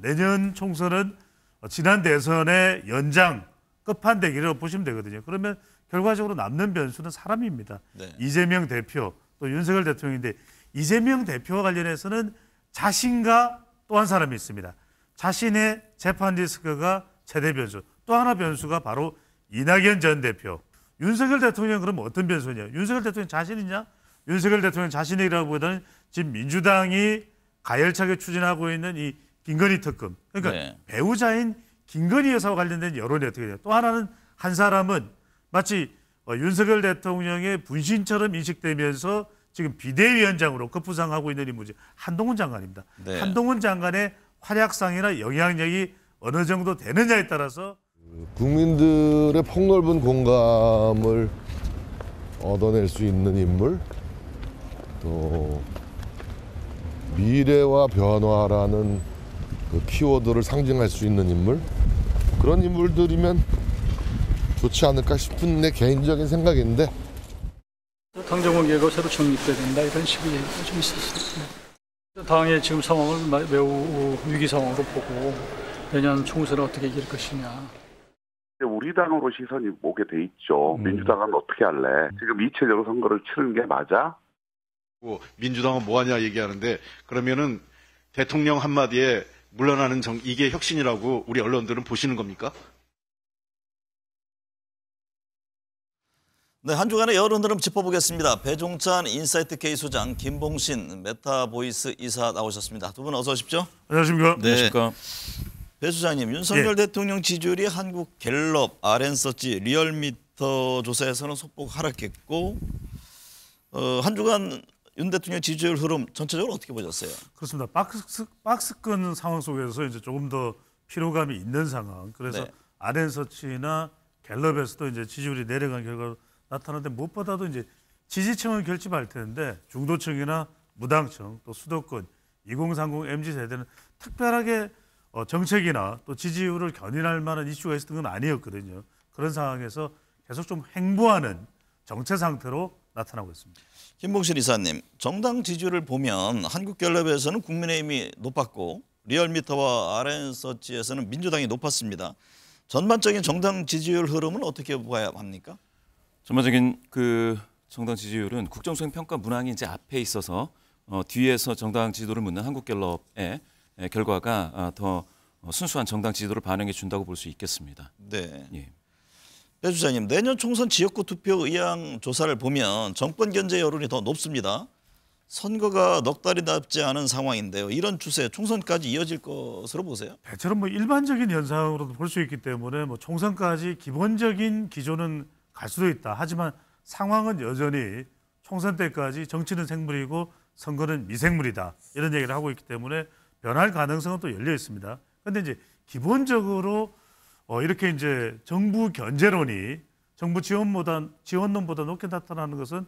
내년 총선은 지난 대선의 연장 끝판대기를 보시면 되거든요. 그러면 결과적으로 남는 변수는 사람입니다. 네. 이재명 대표 또 윤석열 대통령인데 이재명 대표와 관련해서는 자신과 또 한 사람이 있습니다. 자신의 재판 리스크가 최대 변수. 또 하나 변수가 바로 이낙연 전 대표. 윤석열 대통령 그럼 어떤 변수냐? 윤석열 대통령 자신이냐? 윤석열 대통령 자신이라고보다는 지금 민주당이 가열차게 추진하고 있는 이 김건희 특검. 그러니까 네. 배우자인 김건희 여사와 관련된 여론이 어떻게 돼요? 또 하나는 한 사람은 마치 어, 윤석열 대통령의 분신처럼 인식되면서 지금 비대위원장으로 급부상하고 있는 인물이 한동훈 장관입니다. 네. 한동훈 장관의 활약상이나 영향력이 어느 정도 되느냐에 따라서 국민들의 폭넓은 공감을 얻어낼 수 있는 인물 또 미래와 변화라는 그 키워드를 상징할 수 있는 인물 그런 인물들이면 좋지 않을까 싶은 내 개인적인 생각인데 당정은 예고 새로 정립돼야 된다 이런 식의 얘기가 좀있었니다 당의 지금 상황을 매우 위기 상황으로 보고 내년 총선을 어떻게 이길 것이냐. 우리 당으로 시선이 오게 돼 있죠. 음. 민주당은 어떻게 할래? 지금 이차적으로 선거를 치는 게 맞아? 뭐 민주당은 뭐하냐 얘기하는데 그러면은 대통령 한마디에 물러나는 정 이게 혁신이라고 우리 언론들은 보시는 겁니까? 네, 한 주간의 여론 들은 짚어보겠습니다. 배종찬 인사이트 K 소장, 김봉신 메타보이스 이사 나오셨습니다. 두 분 어서 오십시오. 안녕하십니까? 네. 안녕하십니까? 배 소장님, 윤석열 네. 대통령 지지율이 한국 갤럽, 아랜서치, 리얼미터 조사에서는 소폭 하락했고 어, 한 주간 윤 대통령 지지율 흐름 전체적으로 어떻게 보셨어요? 그렇습니다. 박스 박스권 상황 속에서 이제 조금 더 피로감이 있는 상황. 그래서 네. 아덴서치나 갤럽에서도 이제 지지율이 내려간 결과로 나타나는데 무엇보다도 이제 지지층을 결집할 텐데 중도층이나 무당층 또 수도권 2030 mz 세대는 특별하게 어, 정책이나 또 지지율을 견인할 만한 이슈가 있었던 건 아니었거든요. 그런 상황에서 계속 좀 횡보하는 정체 상태로 나타나고 있습니다. 김봉실 이사님, 정당 지지를 보면 한국갤럽에서는 국민의힘이 높았고 리얼미터와 RN서치에서는 민주당이 높았습니다. 전반적인 정당 지지율 흐름은 어떻게 봐야 합니까? 전반적인 그 정당 지지율은 국정수행 평가 문항이 이제 앞에 있어서 어, 뒤에서 정당 지도를 묻는 한국갤럽의 결과가 아, 더 순수한 정당 지도를 반영해 준다고 볼 수 있겠습니다. 네. 예. 배 주장님, 내년 총선 지역구 투표 의향 조사를 보면 정권 견제 여론이 더 높습니다. 선거가 넉 달이 남지 않은 상황인데요. 이런 추세 총선까지 이어질 것으로 보세요? 대체로 뭐 일반적인 현상으로도 볼 수 있기 때문에 뭐 총선까지 기본적인 기조는 갈 수도 있다. 하지만 상황은 여전히 총선 때까지 정치는 생물이고 선거는 미생물이다. 이런 얘기를 하고 있기 때문에 변할 가능성은 또 열려 있습니다. 그런데 이제 기본적으로 어, 이렇게 이제 정부 견제론이 정부 지원보다 지원론보다 높게 나타나는 것은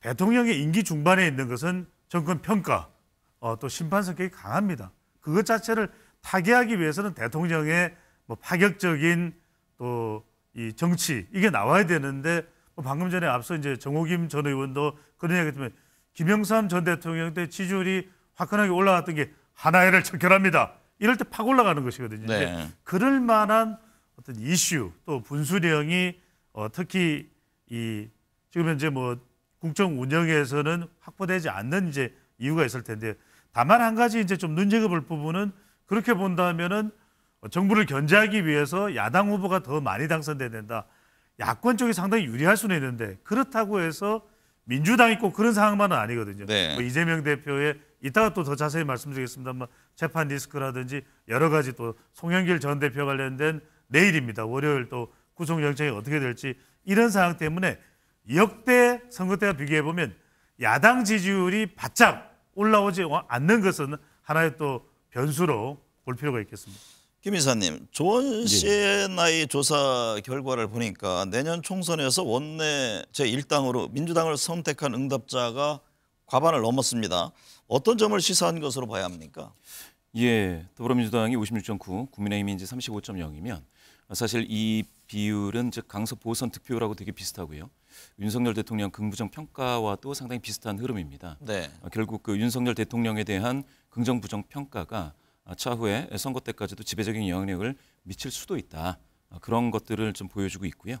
대통령의 임기 중반에 있는 것은 정권 평가 어, 또 심판 성격이 강합니다. 그것 자체를 타개하기 위해서는 대통령의 뭐 파격적인 또이 정치 이게 나와야 되는데 뭐 방금 전에 앞서 이제 정호김 전 의원도 그런 얘기했지만 김영삼 전 대통령 때 지지율이 화끈하게 올라왔던 게하나의를 척결합니다. 이럴 때 파고 올라가는 것이거든요. 네. 그럴 만한 어떤 이슈 또 분수령이 어, 특히 이 지금 현재 뭐 국정 운영에서는 확보되지 않는 이제 이유가 있을 텐데 다만 한 가지 이제 좀 눈여겨 볼 부분은 그렇게 본다면은 정부를 견제하기 위해서 야당 후보가 더 많이 당선돼야 된다. 야권 쪽이 상당히 유리할 수는 있는데 그렇다고 해서 민주당이 꼭 그런 상황만은 아니거든요. 네. 뭐 이재명 대표의 이따가 또 더 자세히 말씀드리겠습니다만 재판 리스크라든지 여러 가지 또 송영길 전 대표 관련된 내일입니다. 월요일 또 구속영장이 어떻게 될지 이런 상황 때문에 역대 선거 때와 비교해 보면 야당 지지율이 바짝 올라오지 않는 것은 하나의 또 변수로 볼 필요가 있겠습니다. 김 이사님, 조원 예. 씨의 네. 나이 조사 결과를 보니까 내년 총선에서 원내 제1당으로 민주당을 선택한 응답자가 과반을 넘었습니다. 어떤 점을 시사한 것으로 봐야 합니까? 예, 더불어민주당이 56.9, 국민의힘이 이제 35.0이면 사실 이 비율은 즉 강서 보선 득표율고 되게 비슷하고요. 윤석열 대통령 긍부정 평가와도 상당히 비슷한 흐름입니다. 네. 아, 결국 그 윤석열 대통령에 대한 긍정 부정 평가가 차후에 선거 때까지도 지배적인 영향력을 미칠 수도 있다. 아, 그런 것들을 좀 보여주고 있고요.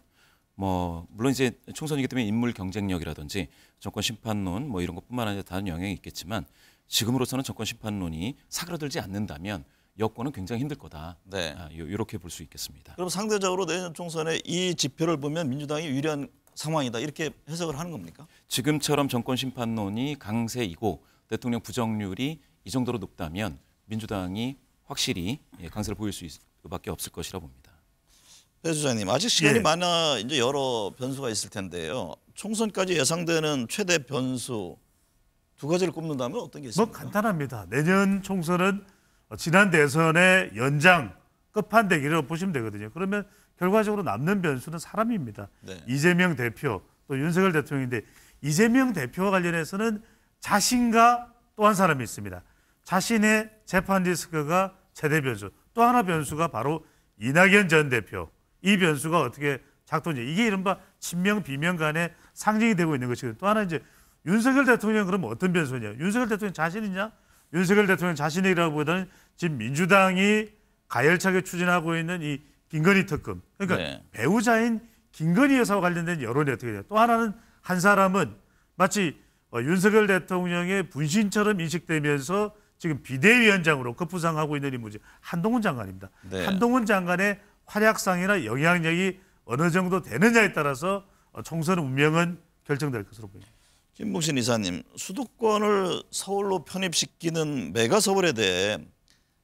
뭐 물론 이제 총선이기 때문에 인물 경쟁력이라든지 정권 심판론 뭐 이런 것뿐만 아니라 다른 영향이 있겠지만 지금으로서는 정권 심판론이 사그라들지 않는다면 여권은 굉장히 힘들 거다. 네. 아, 요렇게볼 수 있겠습니다. 그럼 상대적으로 내년 총선에 이 지표를 보면 민주당이 유리한 상황이다 이렇게 해석을 하는 겁니까? 지금처럼 정권 심판론이 강세이고 대통령 부정률이 이 정도로 높다면 민주당이 확실히 예, 강세를 보일 수밖에 없을 것이라 봅니다. 회수장님 아직 시간이 예. 많아 이제 여러 변수가 있을 텐데요. 총선까지 예상되는 최대 변수 두 가지를 꼽는다면 어떤 게 뭐 있습니까? 뭐 간단합니다. 내년 총선은 지난 대선의 연장 끝판대기라 보시면 되거든요. 그러면 결과적으로 남는 변수는 사람입니다. 네. 이재명 대표 또 윤석열 대통령인데 이재명 대표와 관련해서는 자신과 또 한 사람이 있습니다. 자신의 재판 리스크가 최대 변수. 또 하나 변수가 바로 이낙연 전 대표. 이 변수가 어떻게 작동이 이게 이른바 친명 비명 간의 상징이 되고 있는 것이고요또 하나 이제 윤석열 대통령 그럼 어떤 변수냐? 윤석열 대통령 자신이냐? 윤석열 대통령 자신이라고보다는 지금 민주당이 가열차게 추진하고 있는 이 김건희 특검. 그러니까 네. 배우자인 김건희 여사와 관련된 여론이 어떻게 돼요? 또 하나는 한 사람은 마치 어, 윤석열 대통령의 분신처럼 인식되면서 지금 비대위원장으로 급부상하고 있는 이 문제 한동훈 장관입니다. 네. 한동훈 장관의 활약상이나 영향력이 어느 정도 되느냐에 따라서 어, 총선 운명은 결정될 것으로 보입니다. 김복신 이사님, 수도권을 서울로 편입시키는 메가 서울에 대해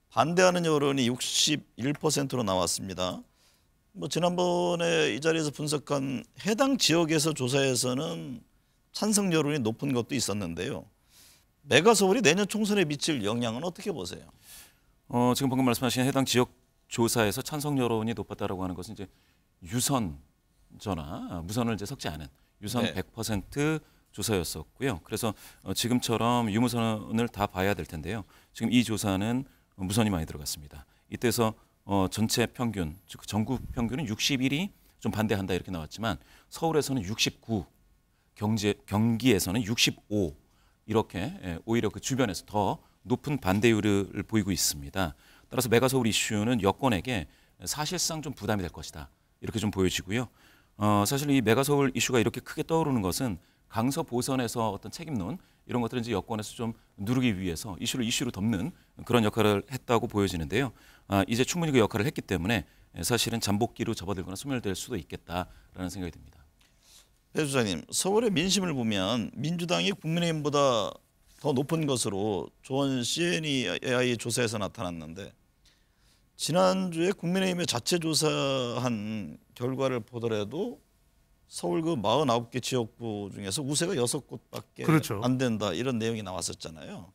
반대하는 여론이 61%로 나왔습니다. 뭐 지난번에 이 자리에서 분석한 해당 지역에서 조사에서는 찬성 여론이 높은 것도 있었는데요. 메가 서울이 내년 총선에 미칠 영향은 어떻게 보세요? 어, 지금 방금 말씀하신 해당 지역 조사에서 찬성 여론이 높았다라고 하는 것은 이제 유선 전화 아, 무선을 이제 섞지 않은 유선 네. 100% 조사였었고요. 그래서 어, 지금처럼 유무선을 다 봐야 될 텐데요. 지금 이 조사는 무선이 많이 들어갔습니다. 이때서 어, 전체 평균, 즉 전국 평균은 61이 좀 반대한다 이렇게 나왔지만 서울에서는 69, 경제, 경기에서는 65 이렇게 예, 오히려 그 주변에서 더 높은 반대율을 보이고 있습니다. 따라서 메가서울 이슈는 여권에게 사실상 좀 부담이 될 것이다. 이렇게 좀 보여지고요. 어, 사실 이 메가서울 이슈가 이렇게 크게 떠오르는 것은 강서 보선에서 어떤 책임론 이런 것들을 이제 여권에서 좀 누르기 위해서 이슈를 이슈로 덮는 그런 역할을 했다고 보여지는데요. 아, 이제 충분히 그 역할을 했기 때문에 사실은 잠복기로 접어들거나 소멸될 수도 있겠다라는 생각이 듭니다. 배 네, 수장님, 서울의 민심을 보면 민주당이 국민의힘보다 더 높은 것으로 조원 CNEI 조사에서 나타났는데 지난주에 국민의힘의 자체 조사한 결과를 보더라도 서울 그 49개 지역구 중에서 우세가 6곳밖에 그렇죠. 안 된다 이런 내용이 나왔었잖아요.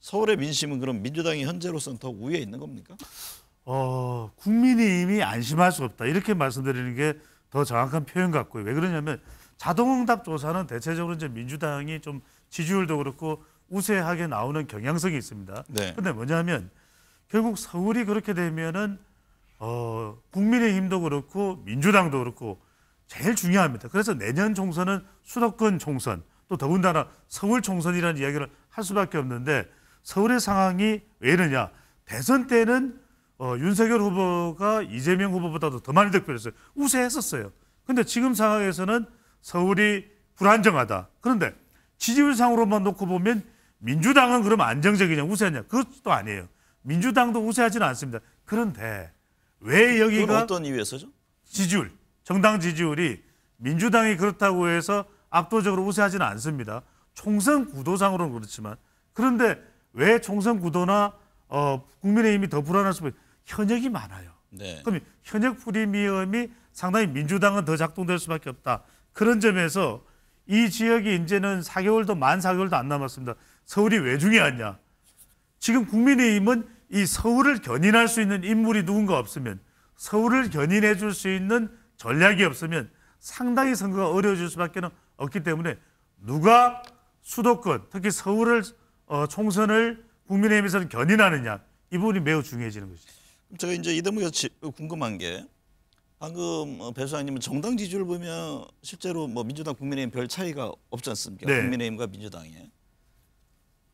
서울의 민심은 그럼 민주당이 현재로서는 더 우위에 있는 겁니까? 어, 국민의힘이 안심할 수 없다 이렇게 말씀드리는 게 더 정확한 표현 같고요. 왜 그러냐면 자동응답 조사는 대체적으로 이제 민주당이 좀 지지율도 그렇고 우세하게 나오는 경향성이 있습니다. 네. 근데 뭐냐면 결국 서울이 그렇게 되면은 어, 국민의힘도 그렇고 민주당도 그렇고 제일 중요합니다. 그래서 내년 총선은 수도권 총선 또 더군다나 서울 총선이라는 이야기를 할 수밖에 없는데 서울의 상황이 왜 이러냐. 대선 때는 어, 윤석열 후보가 이재명 후보보다도 더 많이 득표했어요. 우세했었어요. 근데 지금 상황에서는 서울이 불안정하다. 그런데 지지율상으로만 놓고 보면 민주당은 그럼 안정적이냐 우세하냐 그것도 아니에요. 민주당도 우세하지는 않습니다. 그런데 왜 여기가 어떤 이유에서죠? 지지율, 정당 지지율이 민주당이 그렇다고 해서 압도적으로 우세하지는 않습니다. 총선 구도상으로는 그렇지만 그런데 왜 총선 구도나 어, 국민의힘이 더 불안할 수밖에 현역이 많아요. 네. 그럼 현역 프리미엄이 상당히 민주당은 더 작동될 수밖에 없다. 그런 점에서 이 지역이 이제는 4개월도 만 4개월도 안 남았습니다. 서울이 왜 중요하냐? 지금 국민의힘은 이 서울을 견인할 수 있는 인물이 누군가 없으면 서울을 견인해 줄 수 있는 전략이 없으면 상당히 선거가 어려워질 수밖에 없기 때문에 누가 수도권 특히 서울을 어, 총선을 국민의힘에서는 견인하느냐 이 부분이 매우 중요해지는 것이죠. 제가 이제 이 대목에서 궁금한 게 방금 어, 배 소장님은 정당 지지율 보면 실제로 뭐 민주당 국민의힘 별 차이가 없지 않습니까? 네. 국민의힘과 민주당에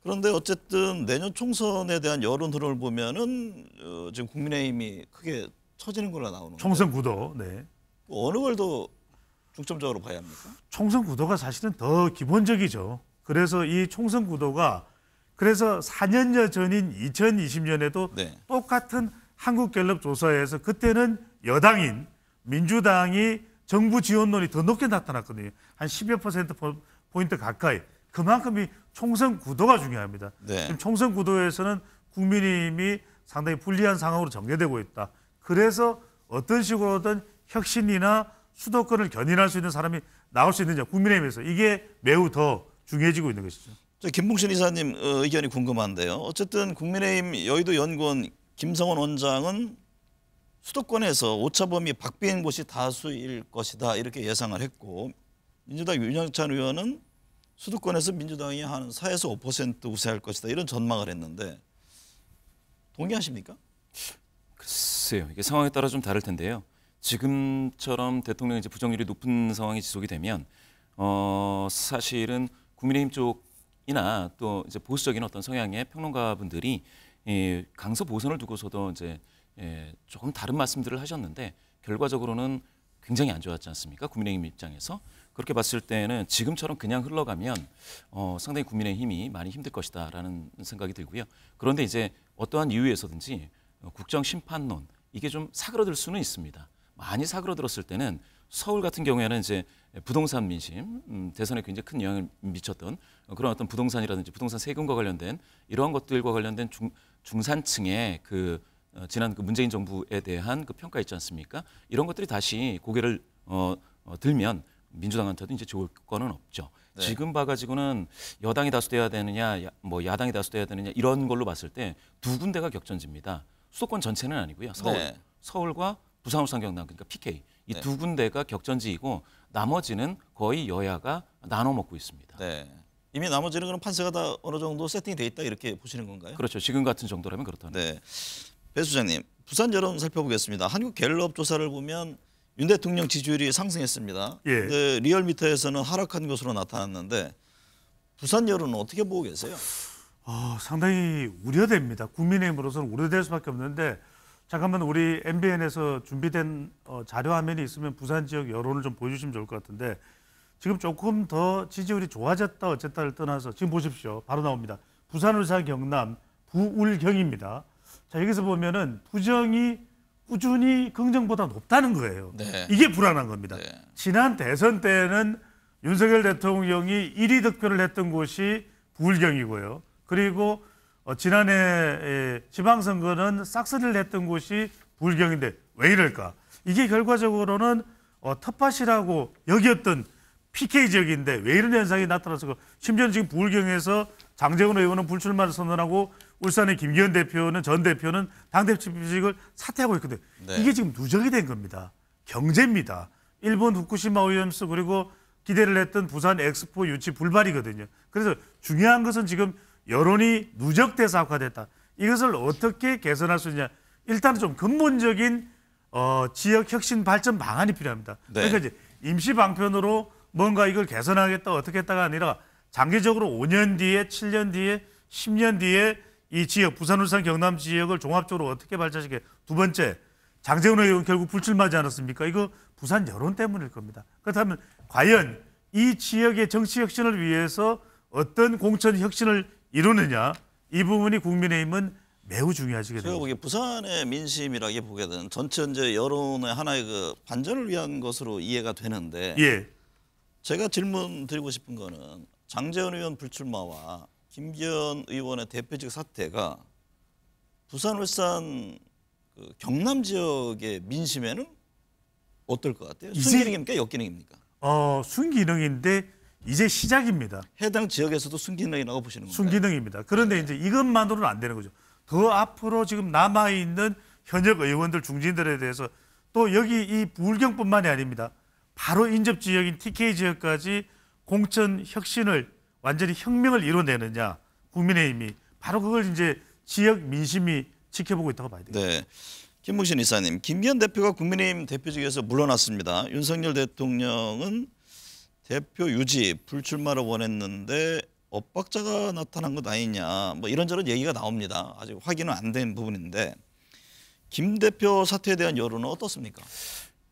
그런데 어쨌든 내년 총선에 대한 여론 흐름을 보면은 어, 지금 국민의힘이 크게 처지는 걸로 나오는 총선 구도. 네. 어느 걸 더 중점적으로 봐야 합니까? 총선 구도가 사실은 더 기본적이죠. 그래서 이 총선 구도가 그래서 4년 전인 2020년에도 네. 똑같은 한국갤럽 조사에서 그때는 여당인 민주당이 정부 지원론이 더 높게 나타났거든요. 한 10여 퍼센트 포인트 가까이. 그만큼 이 총선 구도가 중요합니다. 네. 지금 총선 구도에서는 국민의힘이 상당히 불리한 상황으로 전개되고 있다. 그래서 어떤 식으로든 혁신이나 수도권을 견인할 수 있는 사람이 나올 수 있느냐 국민의힘에서 이게 매우 더 중요해지고 있는 것이죠. 저 김봉신 이사님 어, 의견이 궁금한데요. 어쨌든 국민의힘 여의도 연구원 김성원 원장은 수도권에서 오차범위 박빙 곳이 다수일 것이다 이렇게 예상을 했고 민주당 윤영찬 의원은 수도권에서 민주당이 한 4에서 5% 우세할 것이다 이런 전망을 했는데 동의하십니까? 글쎄요. 이게 상황에 따라 좀 다를 텐데요. 지금처럼 대통령 이 부정률이 높은 상황이 지속이 되면 어 사실은 국민의힘 쪽이나 또 이제 보수적인 어떤 성향의 평론가분들이 이 강서 보선을 두고서도 이제 예, 조금 다른 말씀들을 하셨는데 결과적으로는 굉장히 안 좋았지 않습니까? 국민의힘 입장에서 그렇게 봤을 때는 지금처럼 그냥 흘러가면 어, 상당히 국민의힘이 많이 힘들 것이다라는 생각이 들고요. 그런데 이제 어떠한 이유에서든지 어, 국정 심판론 이게 좀 사그러들 수는 있습니다. 많이 사그러들었을 때는 서울 같은 경우에는 이제 부동산 민심 음, 대선에 굉장히 큰 영향을 미쳤던 그런 어떤 부동산이라든지 부동산 세금과 관련된 이러한 것들과 관련된 중, 중산층의 그 어, 지난 그 문재인 정부에 대한 그 평가 있지 않습니까? 이런 것들이 다시 고개를 어, 어 들면 민주당한테도 이제 좋을 거는 없죠. 네. 지금 봐가지고는 여당이 다수돼야 되느냐, 야, 뭐 야당이 다수돼야 되느냐 이런 걸로 봤을 때 두 군데가 격전지입니다. 수도권 전체는 아니고요. 서울, 네. 서울과 부산, 울산, 경남 그러니까 PK 이두 네. 군데가 격전지이고 나머지는 거의 여야가 나눠 먹고 있습니다. 네. 이미 나머지는 그럼 판세가 다 어느 정도 세팅이 돼 있다 이렇게 보시는 건가요? 그렇죠. 지금 같은 정도라면 그렇다는. 네. 배 수장님, 부산 여론 살펴보겠습니다. 한국 갤럽 조사를 보면 윤 대통령 지지율이 상승했습니다. 예. 그 리얼미터에서는 하락한 것으로 나타났는데 부산 여론은 어떻게 보고 계세요? 어, 상당히 우려됩니다. 국민의힘으로서는 우려될 수밖에 없는데 잠깐만 우리 MBN에서 준비된 어, 자료 화면이 있으면 부산 지역 여론을 좀 보여주시면 좋을 것 같은데 지금 조금 더 지지율이 좋아졌다 어쨌다를 떠나서 지금 보십시오. 바로 나옵니다. 부산, 울산, 경남, 부울경입니다. 자 여기서 보면은 부정이 꾸준히 긍정보다 높다는 거예요. 네. 이게 불안한 겁니다. 네. 지난 대선 때는 윤석열 대통령이 1위 득표를 했던 곳이 부울경이고요. 그리고 어, 지난해 지방선거는 싹쓸이를 했던 곳이 부울경인데 왜 이럴까? 이게 결과적으로는 어, 텃밭이라고 여기었던 PK 지역인데 왜 이런 현상이 나타났을까 그- 심지어 지금 부울경에서 장재원 의원은 불출마를 선언하고 울산의 김기현 대표는 전 대표는 당대표직을 사퇴하고 있거든. 네. 이게 지금 누적이 된 겁니다. 경제입니다. 일본 후쿠시마 오염수 그리고 기대를 했던 부산 엑스포 유치 불발이거든요. 그래서 중요한 것은 지금 여론이 누적돼서 악화됐다. 이것을 어떻게 개선할 수 있냐. 일단 은좀 근본적인 어, 지역 혁신 발전 방안이 필요합니다. 네. 그러니까 이제 임시 방편으로 뭔가 이걸 개선하겠다 어떻게 했다가 아니라 장기적으로 5년 뒤에 7년 뒤에 10년 뒤에 이 지역 부산 울산 경남 지역을 종합적으로 어떻게 발전시켜 두 번째 장재훈 의원 결국 불출마하지 않았습니까? 이거 부산 여론 때문일 겁니다. 그렇다면 과연 이 지역의 정치 혁신을 위해서 어떤 공천 혁신을 이루느냐 이 부분이 국민의힘은 매우 중요하시겠됩요다 제가 보기에 부산의 민심이라기 보게든 전체 이제 여론의 하나의 그 반전을 위한 것으로 이해가 되는데 예. 제가 질문 드리고 싶은 거는 장재원 의원 불출마와 김기현 의원의 대표적 사태가 부산 울산 그 경남 지역의 민심에는 어떨 것 같아요? 순기능입니까 역기능입니까? 어 순기능인데 이제 시작입니다. 해당 지역에서도 순기능이라고 보시는 거예요? 순기능입니다. 그런데 네. 이제 이것만으로는 안 되는 거죠. 더 앞으로 지금 남아 있는 현역 의원들 중진들에 대해서 또 여기 이 불경뿐만이 아닙니다. 바로 인접 지역인 TK 지역까지 공천 혁신을 완전히 혁명을 이뤄내느냐 국민의힘이 바로 그걸 이제 지역 민심이 지켜보고 있다고 봐야 돼요. 네. 김무신 이사님, 김기현 대표가 국민의힘 대표직에서 물러났습니다. 윤석열 대통령은 대표 유지 불출마를 원했는데 엇박자가 나타난 것 아니냐 뭐 이런저런 얘기가 나옵니다. 아직 확인은 안 된 부분인데 김 대표 사퇴에 대한 여론은 어떻습니까?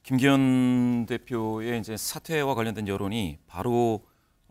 김기현 대표의 이제 사퇴와 관련된 여론이 바로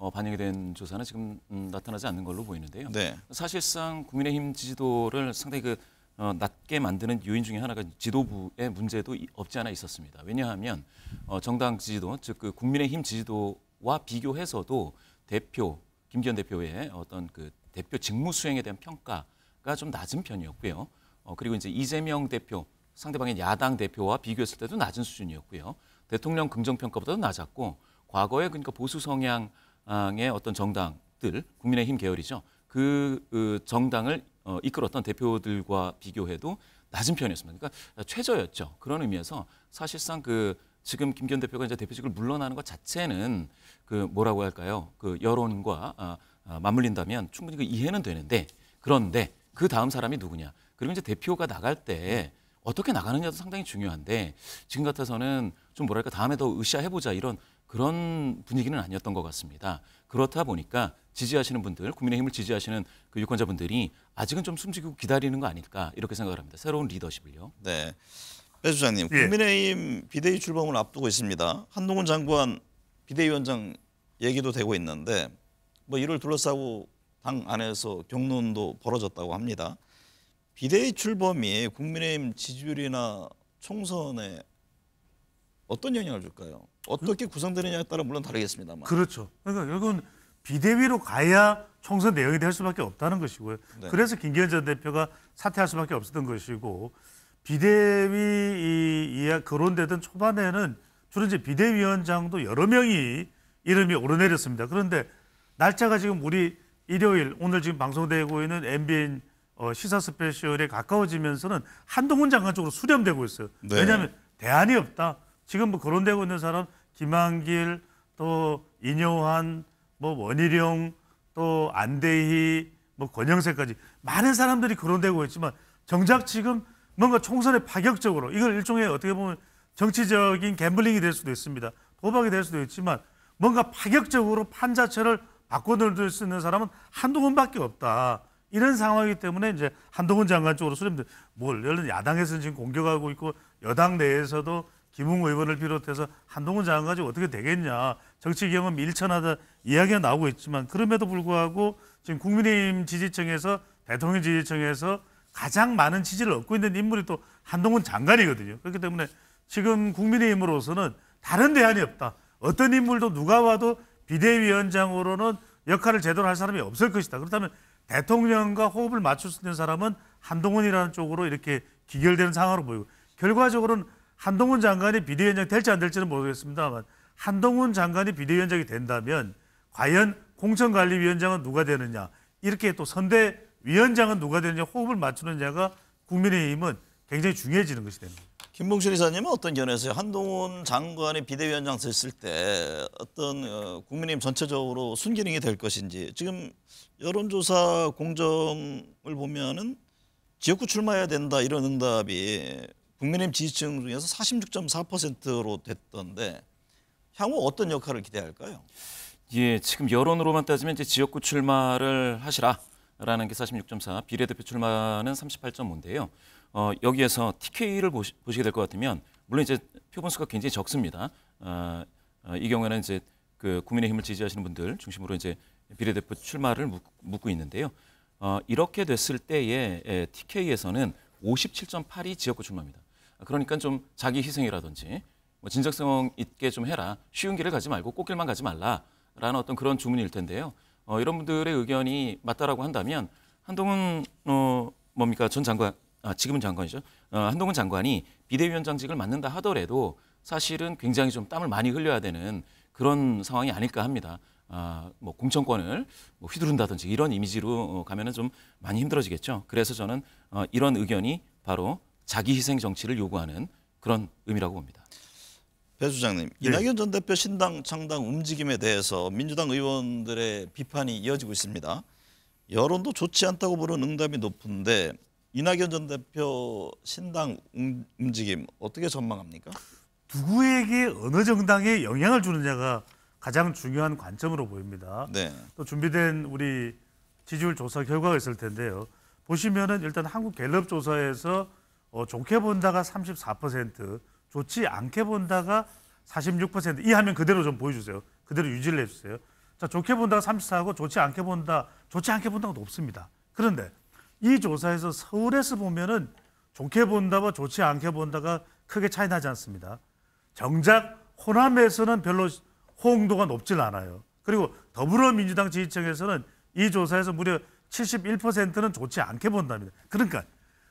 어, 반영이 된 조사는 지금 음, 나타나지 않는 걸로 보이는데요. 네. 사실상 국민의힘 지지도를 상당히 그 어, 낮게 만드는 요인 중에 하나가 지도부의 문제도 없지 않아 있었습니다. 왜냐하면 어, 정당 지지도 즉그 국민의힘 지지도와 비교해서도 대표 김기현 대표의 어떤 그 대표 직무 수행에 대한 평가가 좀 낮은 편이었고요. 어, 그리고 이제 이재명 대표 상대방의 야당 대표와 비교했을 때도 낮은 수준이었고요. 대통령 긍정 평가보다도 낮았고 과거에 그러니까 보수 성향 민주당의 어떤 정당들 국민의힘 계열이죠. 그, 그 정당을 어, 이끌었던 대표들과 비교해도 낮은 편이었습니다. 그러니까 최저였죠. 그런 의미에서 사실상 그 지금 김기현 대표가 이제 대표직을 물러나는 것 자체는 그 뭐라고 할까요? 그 여론과 아, 아, 맞물린다면 충분히 그 이해는 되는데 그런데 그 다음 사람이 누구냐? 그리고 이제 대표가 나갈 때 어떻게 나가느냐도 상당히 중요한데 지금 같아서는 좀 뭐랄까 다음에 더 으쌰해보자 이런 그런 분위기는 아니었던 것 같습니다. 그렇다 보니까 지지하시는 분들, 국민의힘을 지지하시는 그 유권자분들이 아직은 좀 숨지고 기다리는 거 아닐까 이렇게 생각을 합니다. 새로운 리더십을요. 네. 배 수장님, 예. 국민의힘 비대위 출범을 앞두고 있습니다. 한동훈 장관 비대위원장 얘기도 되고 있는데 뭐 이를 둘러싸고 당 안에서 경론도 벌어졌다고 합니다. 비대위 출범이 국민의힘 지지율이나 총선에 어떤 영향을 줄까요? 어떻게 구성되느냐에 따라 물론 다르겠습니다만. 그렇죠. 그러니까 결국은 비대위로 가야 총선 내용이 될 수밖에 없다는 것이고요. 네. 그래서 김기현 전 대표가 사퇴할 수밖에 없었던 것이고 비대위 이야 거론되던 초반에는 주로 이제 비대위원장도 여러 명이 이름이 오르내렸습니다. 그런데 날짜가 지금 우리 일요일 오늘 지금 방송되고 있는 MBN 어, 시사 스페셜에 가까워지면서는 한동훈 장관 쪽으로 수렴되고 있어요. 네. 왜냐하면 대안이 없다. 지금 뭐 거론되고 있는 사람 김한길 또인녀환뭐 원희룡 또 안대희 뭐 권영세까지 많은 사람들이 거론되고 있지만 정작 지금 뭔가 총선에 파격적으로 이걸 일종의 어떻게 보면 정치적인 갬블링이 될 수도 있습니다. 도박이 될 수도 있지만 뭔가 파격적으로 판자체를 바꿔들을 수 있는 사람은 한두훈밖에 없다. 이런 상황이기 때문에 이제 한동훈 장관 쪽으로 수렴돼. 뭘, 예를 야당에서는 지금 공격하고 있고 여당 내에서도 김웅 의원을 비롯해서 한동훈 장관 가지고 어떻게 되겠냐. 정치 경험 밀천하다 이야기가 나오고 있지만 그럼에도 불구하고 지금 국민의힘 지지층에서 대통령 지지층에서 가장 많은 지지를 얻고 있는 인물이 또 한동훈 장관이거든요. 그렇기 때문에 지금 국민의힘으로서는 다른 대안이 없다. 어떤 인물도 누가 와도 비대위원장으로는 역할을 제대로 할 사람이 없을 것이다. 그렇다면 대통령과 호흡을 맞출 수 있는 사람은 한동훈이라는 쪽으로 이렇게 기결되는 상황으로 보이고 결과적으로는 한동훈 장관이 비대위원장 될지 안 될지는 모르겠습니다만 한동훈 장관이 비대위원장이 된다면 과연 공천관리위원장은 누가 되느냐 이렇게 또 선대위원장은 누가 되느냐 호흡을 맞추느냐가 국민의힘은 굉장히 중요해지는 것이 됩니다. 김봉철 이사님은 어떤 견해에서 한동훈 장관이 비대위원장 됐을 때 어떤 어, 국민의힘 전체적으로 순기능이 될 것인지 지금 여론조사 공정을 보면은 지역구 출마해야 된다 이런 응답이 국민의힘 지지층 중에서 46.4%로 됐던데 향후 어떤 역할을 기대할까요? 예, 지금 여론으로만 따지면 이제 지역구 출마를 하시라라는 게 46.4, 비례대표 출마는 38.5인데요. 어, 여기에서 TK를 보시, 게될 것 같으면 물론 이제 표본수가 굉장히 적습니다. 어, 어, 이 경우에는 이제 그 국민의힘을 지지하시는 분들 중심으로 이제 비례대표 출마를 묻고 있는데요. 어, 이렇게 됐을 때에 에, TK에서는 57.8이 지역구 출마입니다. 그러니까 좀 자기 희생이라든지 뭐 진정성 있게 좀 해라. 쉬운 길을 가지 말고 꽃길만 가지 말라라는 어떤 그런 주문일 텐데요. 어, 이런 분들의 의견이 맞다라고 한다면 한동훈 어, 뭡니까 전 장관 아, 지금은 장관이죠. 어, 한동훈 장관이 비대위원장직을 맡는다 하더라도 사실은 굉장히 좀 땀을 많이 흘려야 되는 그런 상황이 아닐까 합니다. 아, 뭐 공천권을 뭐 휘두른다든지 이런 이미지로 어, 가면은 좀 많이 힘들어지겠죠. 그래서 저는 어, 이런 의견이 바로 자기 희생 정치를 요구하는 그런 의미라고 봅니다. 배 수장님, 네. 이낙연 전 대표 신당 창당 움직임에 대해서 민주당 의원들의 비판이 이어지고 있습니다. 여론도 좋지 않다고 보는 응답이 높은데 이낙연 전 대표 신당 움직임 어떻게 전망합니까? 누구에게 어느 정당에 영향을 주느냐가 가장 중요한 관점으로 보입니다. 네. 또 준비된 우리 지지율 조사 결과가 있을 텐데요. 보시면은 일단 한국 갤럽 조사에서 어, 좋게 본다가 34%, 좋지 않게 본다가 46%이 화면 그대로 좀 보여주세요. 그대로 유지를 해주세요. 자, 좋게 본다가 34하고 좋지 않게 본다, 좋지 않게 본다가 높습니다. 그런데 이 조사에서 서울에서 보면은 좋게 본다와 좋지 않게 본다가 크게 차이 나지 않습니다. 정작 호남에서는 별로 호응도가 높질 않아요. 그리고 더불어민주당 지지층에서는 이 조사에서 무려 71%는 좋지 않게 본답니다. 그러니까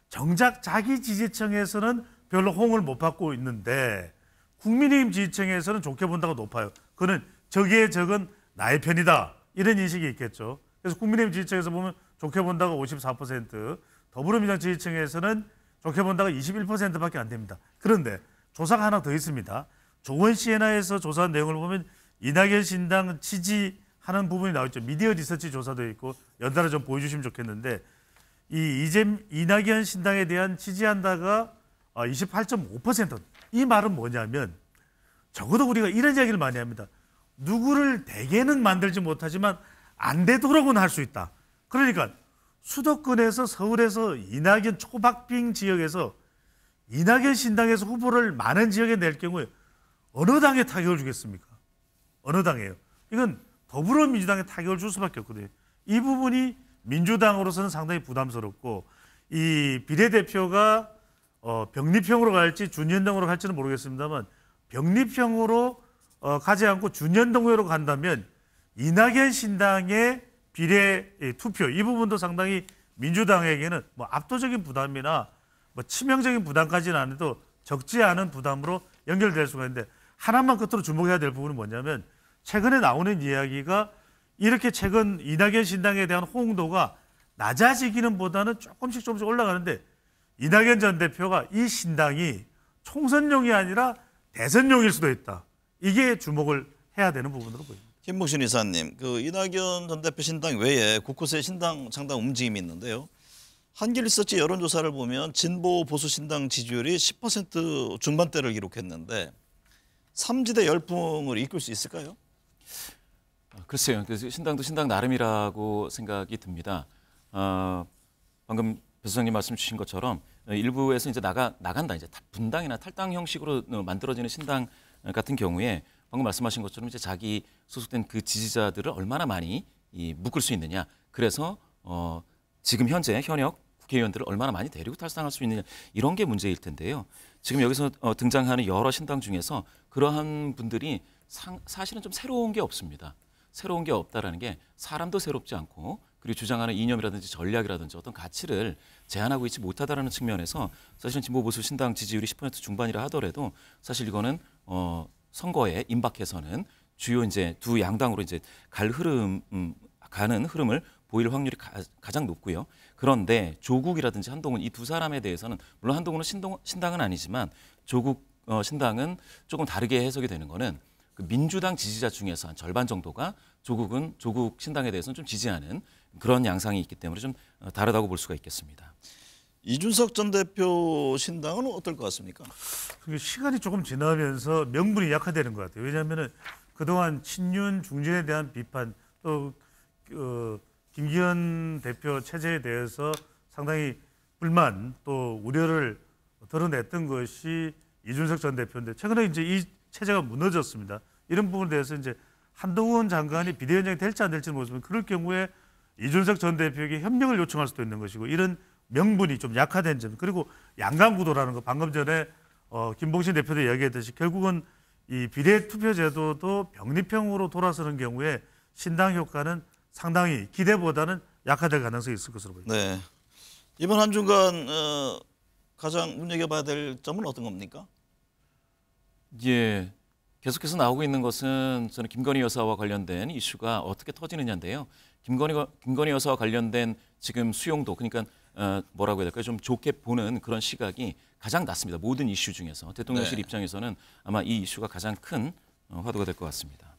정작 자기 지지층에서는 별로 호응을 못 받고 있는데 국민의힘 지지층에서는 좋게 본다고 높아요. 그는 적의 적은 나의 편이다. 이런 인식이 있겠죠. 그래서 국민의힘 지지층에서 보면 좋게 본다가 54%, 더불어민주당 지지층에서는 좋게 본다가 21%밖에 안 됩니다. 그런데 조사가 하나 더 있습니다. 조원 시에나에서 조사한 내용을 보면 이낙연 신당 지지하는 부분이 나오죠. 미디어 리서치 조사도 있고 연달아 좀 보여주시면 좋겠는데 이이재민 이낙연 신당에 대한 지지한다가 28.5%. 아, 이 말은 뭐냐면 적어도 우리가 이런 이야기를 많이 합니다. 누구를 대개는 만들지 못하지만 안 되도록은 할 수 있다. 그러니까 수도권에서 서울에서 이낙연 초박빙 지역에서 이낙연 신당에서 후보를 많은 지역에 낼 경우에 어느 당에 타격을 주겠습니까? 어느 당에요? 이건 더불어민주당에 타격을 줄 수밖에 없거든요. 이 부분이 민주당으로서는 상당히 부담스럽고 이 비례대표가 어, 병립형으로 갈지 준연동으로 갈지는 모르겠습니다만 병립형으로 어, 가지 않고 준연동으로 간다면 이낙연 신당의 비례 투표 이 부분도 상당히 민주당에게는 뭐 압도적인 부담이나 뭐 치명적인 부담까지는 안 해도 적지 않은 부담으로 연결될 수가 있는데 하나만 끝으로 주목해야 될 부분은 뭐냐면 최근에 나오는 이야기가 이렇게 최근 이낙연 신당에 대한 호응도가 낮아지기는 보다는 조금씩 조금씩 올라가는데 이낙연 전 대표가 이 신당이 총선용이 아니라 대선용일 수도 있다. 이게 주목을 해야 되는 부분으로 보입니다. 김복신 이사님, 그 이낙연 전 대표 신당 외에 국호세 신당 창당 움직임이 있는데요. 한길리서치 여론조사를 보면 진보 보수 신당 지지율이 10% 중반대를 기록했는데 삼지대 열풍을 이끌 수 있을까요? 아, 글쎄요. 그래서 신당도 신당 나름이라고 생각이 듭니다. 어, 방금 교수님 말씀 주신 것처럼 어, 일부에서 이제 나가 나간다 이제 분당이나 탈당 형식으로 어, 만들어지는 신당 어, 같은 경우에 방금 말씀하신 것처럼 이제 자기 소속된 그 지지자들을 얼마나 많이 이, 묶을 수 있느냐 그래서 어, 지금 현재 현역 국회의원들을 얼마나 많이 데리고 탈당할 수 있느냐 이런 게 문제일 텐데요. 지금 여기서 어, 등장하는 여러 신당 중에서 그러한 분들이 상, 사실은 좀 새로운 게 없습니다. 새로운 게 없다라는 게 사람도 새롭지 않고 그리고 주장하는 이념이라든지 전략이라든지 어떤 가치를 제한하고 있지 못하다라는 측면에서 사실은 진보 보수 신당 지지율이 10% 중반이라 하더라도 사실 이거는 어 선거에 임박해서는 주요 이제 두 양당으로 이제 갈 흐름 음, 가는 흐름을 보일 확률이 가, 장 높고요. 그런데 조국이라든지 한동훈 이 두 사람에 대해서는 물론 한동훈은 신동, 신당은 아니지만 조국 어, 신당은 조금 다르게 해석이 되는 거는 그 민주당 지지자 중에서 한 절반 정도가 조국은 조국 신당에 대해서는 좀 지지하는 그런 양상이 있기 때문에 좀 어, 다르다고 볼 수가 있겠습니다. 이준석 전 대표 신당은 어떨 것 같습니까? 시간이 조금 지나면서 명분이 약화되는 것 같아요. 왜냐하면 그동안 친윤 중진에 대한 비판 또 어, 김기현 대표 체제에 대해서 상당히 불만 또 우려를 드러냈던 것이 이준석 전 대표인데 최근에 이제 이 체제가 무너졌습니다. 이런 부분에 대해서 이제 한동훈 장관이 비대위원장이 될지 안 될지는 모르지만 그럴 경우에 이준석 전 대표에게 협력을 요청할 수도 있는 것이고 이런 명분이 좀 약화된 점 그리고 양강구도라는 거 방금 전에 어, 김봉신 대표도 이야기했듯이 결국은 이 비례투표제도도 병립형으로 돌아서는 경우에 신당 효과는 상당히 기대보다는 약화될 가능성이 있을 것으로 보입니다. 네. 이번 한 주간 어, 가장 눈여겨봐야 될 점은 어떤 겁니까? 예, 계속해서 나오고 있는 것은 저는 김건희 여사와 관련된 이슈가 어떻게 터지느냐인데요. 김건희, 김건희 여사와 관련된 지금 수용도 그러니까 어, 뭐라고 해야 될까요? 좀 좋게 보는 그런 시각이 가장 낮습니다. 모든 이슈 중에서 대통령실 네. 입장에서는 아마 이 이슈가 가장 큰 어, 화두가 될 것 같습니다.